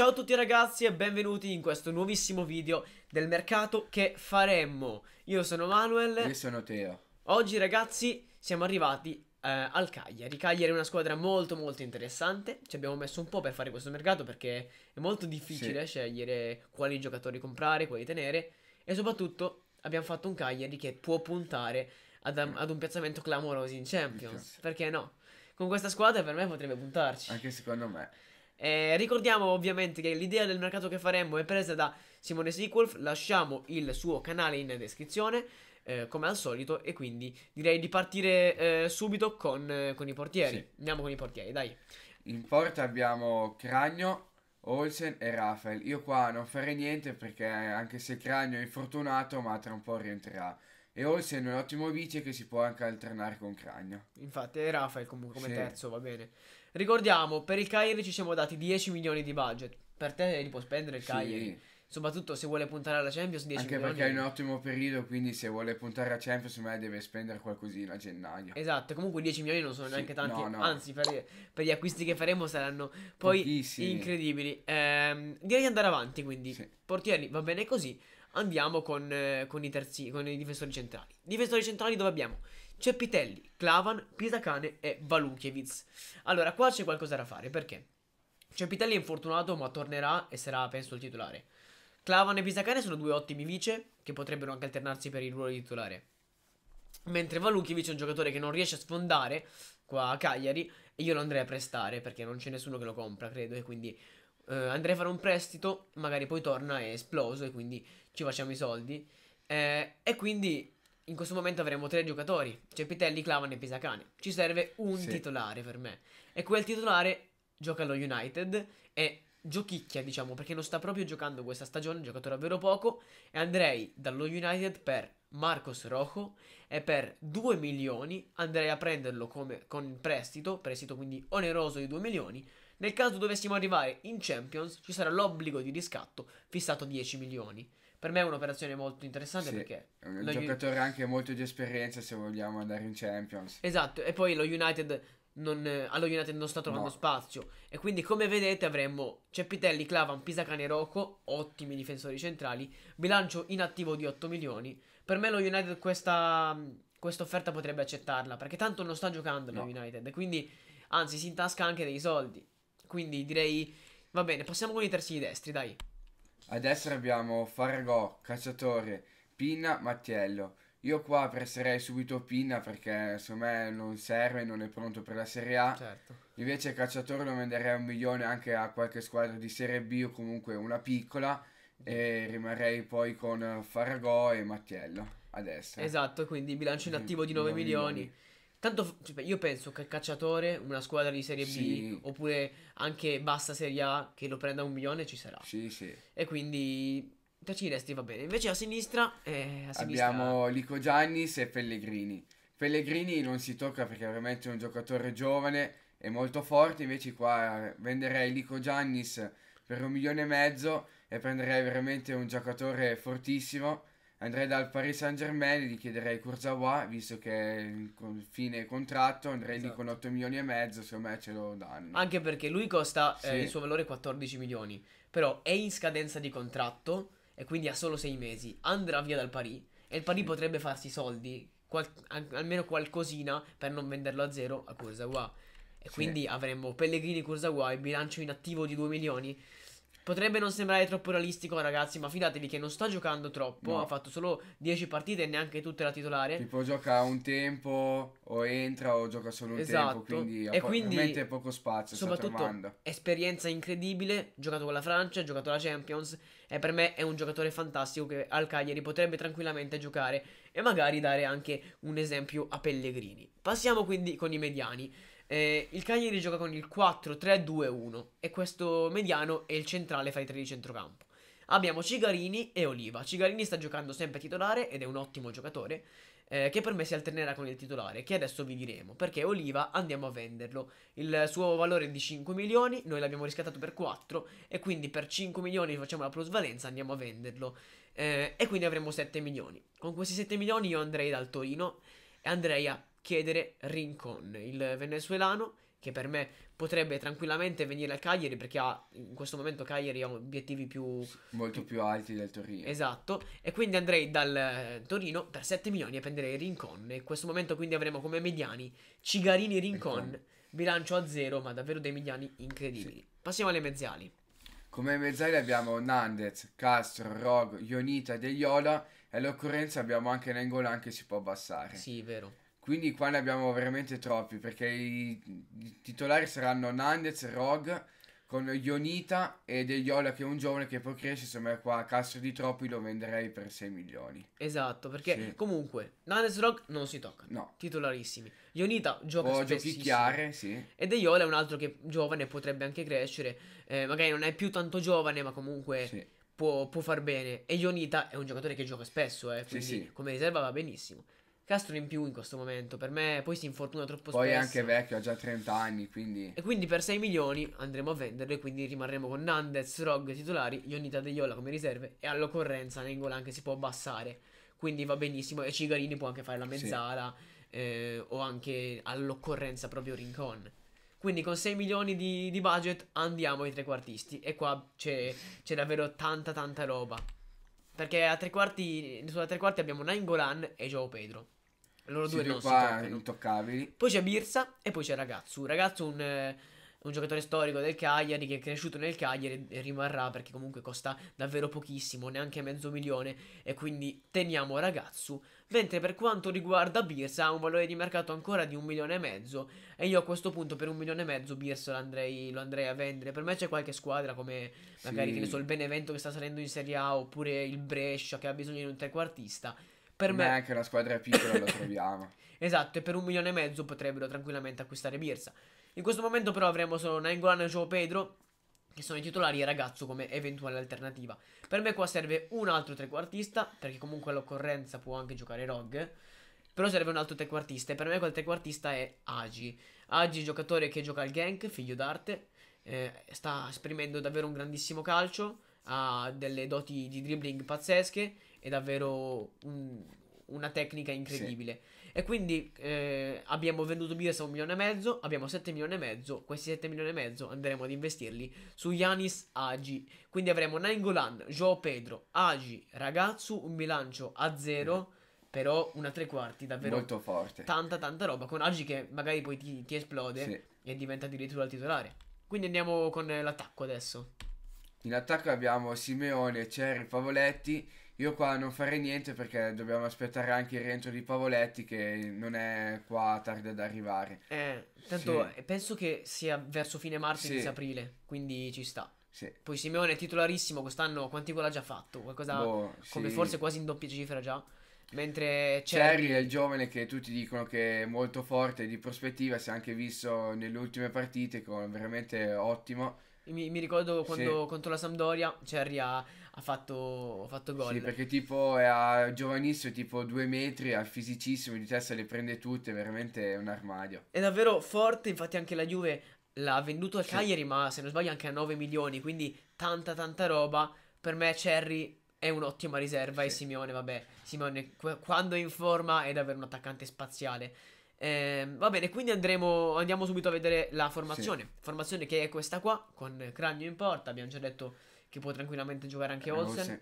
Ciao a tutti ragazzi e benvenuti in questo nuovissimo video del mercato che faremmo. Io sono Manuel. Io sono Teo. Oggi ragazzi siamo arrivati eh, al Cagliari. Cagliari è una squadra molto molto interessante. Ci abbiamo messo un po' per fare questo mercato perché è molto difficile sì. scegliere quali giocatori comprare, quali tenere e soprattutto abbiamo fatto un Cagliari che può puntare ad, mm. ad un piazzamento clamoroso in Champions. Perché no? Con questa squadra per me potrebbe puntarci. Anche secondo me. Eh, ricordiamo ovviamente che l'idea del mercato che faremo è presa da Simone Sequel, lasciamo il suo canale in descrizione eh, come al solito e quindi direi di partire eh, subito con, eh, con, i portieri. Sì. Andiamo con i portieri, dai. In porta abbiamo Cragno, Olsen e Rafael. Io qua non farei niente perché anche se Cragno è infortunato ma tra un po' rientrerà. E Olsen è un ottimo vice che si può anche alternare con Cragno. Infatti, è Rafael comunque come sì. terzo va bene. Ricordiamo, per il Cagliari ci siamo dati 10 milioni di budget. Per te li può spendere il Cagliari. Sì. Soprattutto se vuole puntare alla Champions 10 Anche milioni. perché è un ottimo periodo, quindi se vuole puntare alla Champions secondo me deve spendere qualcosina a gennaio. Esatto, comunque 10 milioni non sono sì, neanche tanti, no, no. anzi per, per, gli acquisti che faremo saranno poi Pochissimi. incredibili. Ehm, direi di andare avanti quindi. Sì. Portieri, va bene così. Andiamo con, eh, con, i terzi, con i difensori centrali. Difensori centrali dove abbiamo? C'è Clavan, Pisacane e Valukiewicz. Allora, qua c'è qualcosa da fare, perché? Cepitelli è infortunato ma tornerà e sarà penso il titolare. Clavan e Pisacane sono due ottimi vice che potrebbero anche alternarsi per il ruolo di titolare. Mentre Valukiewicz è un giocatore che non riesce a sfondare qua a Cagliari e io lo andrei a prestare perché non c'è nessuno che lo compra, credo, e quindi eh, andrei a fare un prestito, magari poi torna e è esploso e quindi ci facciamo i soldi. Eh, e quindi in questo momento avremo tre giocatori, Cepitelli, cioè Clavan e Pisacane. Ci serve un sì. titolare per me. E quel titolare gioca allo United e giochicchia, diciamo, perché non sta proprio giocando questa stagione, giocatore davvero poco. E andrei dallo United per Marcos Rojo e per 2 milioni andrei a prenderlo come, con prestito, prestito quindi oneroso di 2 milioni. Nel caso dovessimo arrivare in Champions ci sarà l'obbligo di riscatto fissato 10 milioni. Per me è un'operazione molto interessante sì, perché... È un giocatore U- anche molto di esperienza se vogliamo andare in Champions. Esatto, e poi lo United non, allo United non sta trovando no. spazio. E quindi, come vedete, avremmo Ceppitelli, Clavan, Pisacane e Rocco, ottimi difensori centrali. Bilancio inattivo di 8 milioni. Per me, lo United questa, questa offerta potrebbe accettarla perché tanto non sta giocando no. lo United. Quindi, anzi, si intasca anche dei soldi. Quindi direi, va bene, passiamo con i terzi destri, dai. A destra abbiamo Faragò, Cacciatore, Pinna, Mattiello. Io qua presterei subito Pinna perché secondo me non serve, non è pronto per la Serie A. Certo. Invece Cacciatore lo venderei a un milione anche a qualche squadra di Serie B o comunque una piccola e rimarrei poi con Faragò e Mattiello a destra. Esatto, quindi bilancio inattivo di 9, 9 milioni. milioni. Tanto cioè, io penso che il calciatore, una squadra di Serie B oppure anche basta Serie A che lo prenda un milione ci sarà. Sì, sì. E quindi Tacini resti va bene. Invece a sinistra, eh, a sinistra... abbiamo Lico Giannis e Pellegrini. Pellegrini non si tocca perché è veramente un giocatore giovane e molto forte. Invece, qua venderei Lico Giannis per un milione e mezzo e prenderei veramente un giocatore fortissimo andrei dal Paris Saint Germain e gli chiederei Kurzawa, visto che il con, fine contratto, andrei esatto. lì con 8 esatto. milioni e mezzo, secondo me ce lo danno. Anche perché lui costa eh, sì. eh, il suo valore 14 milioni, però è in scadenza di contratto e quindi ha solo 6 mesi, andrà via dal Paris e il Paris sì. Mm. potrebbe farsi soldi, qual- almeno qualcosina per non venderlo a zero a Kurzawa. E sì. quindi avremmo Pellegrini, Kurzawa e bilancio inattivo di 2 milioni. Potrebbe non sembrare troppo realistico, ragazzi, ma fidatevi che non sta giocando troppo. No. Ha fatto solo 10 partite e neanche tutte la titolare. Tipo, gioca un tempo, o entra, o gioca solo un esatto. tempo. Quindi, e po- quindi ovviamente poco spazio. Soprattutto, esperienza incredibile. Giocato con la Francia, giocato alla Champions. E per me è un giocatore fantastico che al Cagliari potrebbe tranquillamente giocare e magari dare anche un esempio a Pellegrini. Passiamo quindi con i mediani. Eh, il Cagliari gioca con il 4-3-2-1 e questo mediano è il centrale fra i tre di centrocampo. Abbiamo Cigarini e Oliva. Cigarini sta giocando sempre titolare ed è un ottimo giocatore eh, che per me si alternerà con il titolare, che adesso vi diremo, perché Oliva andiamo a venderlo. Il suo valore è di 5 milioni, noi l'abbiamo riscattato per 4 e quindi per 5 milioni facciamo la plusvalenza, andiamo a venderlo eh, e quindi avremo 7 milioni. Con questi 7 milioni io andrei dal Torino e andrei a chiedere Rincon, il venezuelano che per me potrebbe tranquillamente venire al Cagliari perché ha, in questo momento Cagliari ha obiettivi più molto più alti del Torino. Esatto, e quindi andrei dal eh, Torino per 7 milioni e prenderei Rincon. E in questo momento quindi avremo come mediani Cigarini Rincon, Rincon. bilancio a zero, ma davvero dei mediani incredibili. Sì. Passiamo alle mezzali. Come mezzali abbiamo Nandez, Castro, Rog, Ionita, Degliola e all'occorrenza abbiamo anche Nengola che si può abbassare. Sì, vero. Quindi qua ne abbiamo veramente troppi perché i, i titolari saranno Nandez, Rog con Ionita e Degliola che è un giovane che può crescere, insomma qua a Castro di troppi lo venderei per 6 milioni. Esatto, perché sì. comunque Nandez Rock non si tocca. No. Titolarissimi. Ionita gioca Può giochicchiare, sì. E Degliola è un altro che giovane potrebbe anche crescere, eh, magari non è più tanto giovane ma comunque... Sì. Può, può, far bene e Ionita è un giocatore che gioca spesso eh, quindi sì, come riserva va benissimo Castro in più in questo momento. Per me poi si infortuna troppo poi spesso. Poi è anche vecchio, ha già 30 anni, quindi... E quindi per 6 milioni andremo a venderlo e quindi rimarremo con Nandez, Rog titolari, Ionita De Iola come riserve e all'occorrenza Nengola anche si può abbassare. Quindi va benissimo e Cigarini può anche fare la mezzala sì. eh, o anche all'occorrenza proprio Rincon. Quindi con 6 milioni di, di budget andiamo ai trequartisti e qua c'è, c'è davvero tanta tanta roba. Perché a tre quarti, sulla tre quarti abbiamo Nangolan e Joao Pedro loro sì, due non si toccano. intoccabili. Poi c'è Birsa e poi c'è Ragazzo. Ragazzo un, eh, un giocatore storico del Cagliari che è cresciuto nel Cagliari e rimarrà perché comunque costa davvero pochissimo, neanche mezzo milione e quindi teniamo Ragazzo. Mentre per quanto riguarda Birsa ha un valore di mercato ancora di un milione e mezzo e io a questo punto per un milione e mezzo Birsa lo andrei, lo andrei a vendere. Per me c'è qualche squadra come magari sì. che ne so il Benevento che sta salendo in Serie A oppure il Brescia che ha bisogno di un trequartista per me... Non è che la squadra è piccola, la troviamo. Esatto, e per un milione e mezzo potrebbero tranquillamente acquistare Birsa. In questo momento però avremo solo Nangolan e Joao Pedro, che sono i titolari e ragazzo come eventuale alternativa. Per me qua serve un altro trequartista, perché comunque all'occorrenza può anche giocare Rog. Però serve un altro trequartista e per me quel trequartista è Agi. Agi, giocatore che gioca al gank, figlio d'arte, eh, sta esprimendo davvero un grandissimo calcio, ha delle doti di dribbling pazzesche è davvero un, una tecnica incredibile. Sì. E quindi eh, abbiamo venduto Bielsa un milione e mezzo, abbiamo 7 milioni e mezzo, questi 7 milioni e mezzo andremo ad investirli su Yanis Agi. Quindi avremo Nangolan, Joao Pedro, Agi, Ragazzu, un bilancio a zero. Mm. Però una tre quarti davvero molto forte. Tanta tanta roba con Agi che magari poi ti, ti esplode sì. e diventa addirittura il titolare. Quindi andiamo con l'attacco adesso. In attacco abbiamo Simeone, Cerri, Pavoletti. Io qua non farei niente perché dobbiamo aspettare anche il rientro di Pavoletti che non è qua tardi ad arrivare. Eh, tanto sì. Eh, penso che sia verso fine marzo, sì. inizio aprile, quindi ci sta. Sì. Poi Simeone è titolarissimo, quest'anno quanti gol ha già fatto? Qualcosa boh, come sì. forse quasi in doppia cifra già. Mentre Cerri... Cerri è il giovane che tutti dicono che è molto forte di prospettiva, si è anche visto nelle ultime partite con veramente ottimo mi, mi ricordo quando sì. contro la Sampdoria Cerri ha, ha fatto, fatto gol. Sì, perché tipo è a, giovanissimo, tipo due metri, ha fisicissimo, di testa le prende tutte, veramente è un armadio. È davvero forte, infatti anche la Juve l'ha venduto a Cagliari, sì. ma se non sbaglio anche a 9 milioni, quindi tanta tanta roba. Per me Cerri è un'ottima riserva sì. e Simeone, vabbè, Simeone quando è in forma è davvero un attaccante spaziale. Eh, va bene, quindi andremo, andiamo subito a vedere la formazione. Sì. Formazione che è questa qua, con Cragno in porta. Abbiamo già detto che può tranquillamente giocare anche eh, oh, Olsen. Olsen.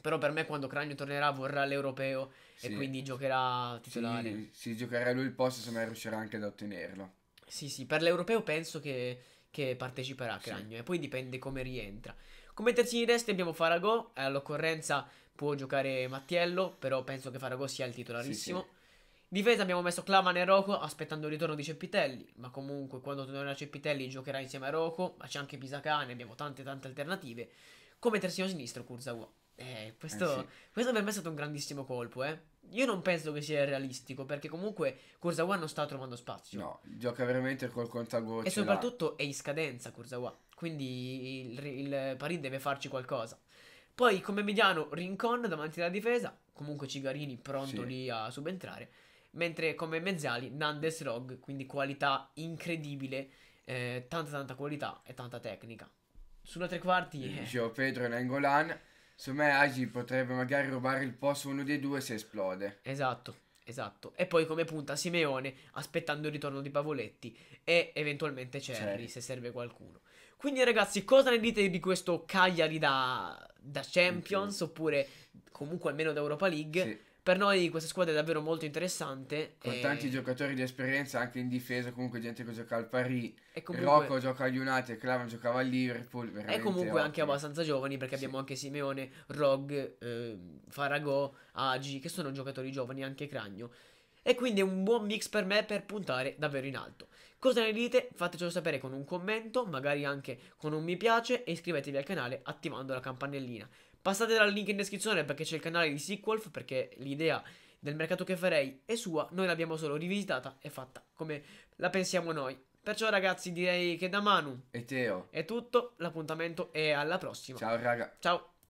Però per me quando Cragno tornerà vorrà l'europeo sì. e quindi giocherà titolare. Sì, si giocherà lui il posto, se mai riuscirà anche ad ottenerlo. Sì, sì, per l'europeo penso che, che parteciperà Cragno sì. e poi dipende come rientra. Come terzini destri abbiamo Faragò, all'occorrenza può giocare Mattiello, però penso che Faragò sia il titolarissimo. Sì, Difesa abbiamo messo Clavan e Rocco aspettando il ritorno di Cepitelli, ma comunque quando tornerà Cepitelli giocherà insieme a Rocco, ma c'è anche Pisacane, abbiamo tante tante alternative. Come terzino sinistro Kurzawa. Eh, questo, eh sì. questo, per me è stato un grandissimo colpo, eh. Io non penso che sia realistico, perché comunque Kurzawa non sta trovando spazio. No, gioca veramente col contaguo. E soprattutto è in scadenza Kurzawa, quindi il, il Parì deve farci qualcosa. Poi come mediano Rincon davanti alla difesa, comunque Cigarini pronto sì. lì a subentrare mentre come mezzali Nandes Rog, quindi qualità incredibile, eh, tanta tanta qualità e tanta tecnica. Sulla tre quarti... Dicevo Pedro e Nangolan, secondo me Agi potrebbe magari rubare il posto uno dei due se esplode. Esatto. Esatto, e poi come punta Simeone aspettando il ritorno di Pavoletti e eventualmente Cerri se serve qualcuno. Quindi ragazzi, cosa ne dite di questo Cagliari da, da Champions sì. oppure comunque almeno da Europa League? Sì per noi questa squadra è davvero molto interessante. Con e... tanti giocatori di esperienza anche in difesa, comunque gente che gioca al Paris, e comunque... Rocco gioca al United, Clavan giocava al Liverpool. E comunque ottimo. anche abbastanza giovani perché sì. abbiamo anche Simeone, Rog, eh, Faragò, Agi, che sono giocatori giovani, anche Cragno. E quindi è un buon mix per me per puntare davvero in alto. Cosa ne dite? Fatecelo sapere con un commento, magari anche con un mi piace e iscrivetevi al canale attivando la campanellina. Passate dal link in descrizione perché c'è il canale di Sequelf, perché l'idea del mercato che farei è sua, noi l'abbiamo solo rivisitata e fatta come la pensiamo noi. Perciò ragazzi direi che da Manu e Teo è tutto, l'appuntamento è alla prossima. Ciao raga. Ciao.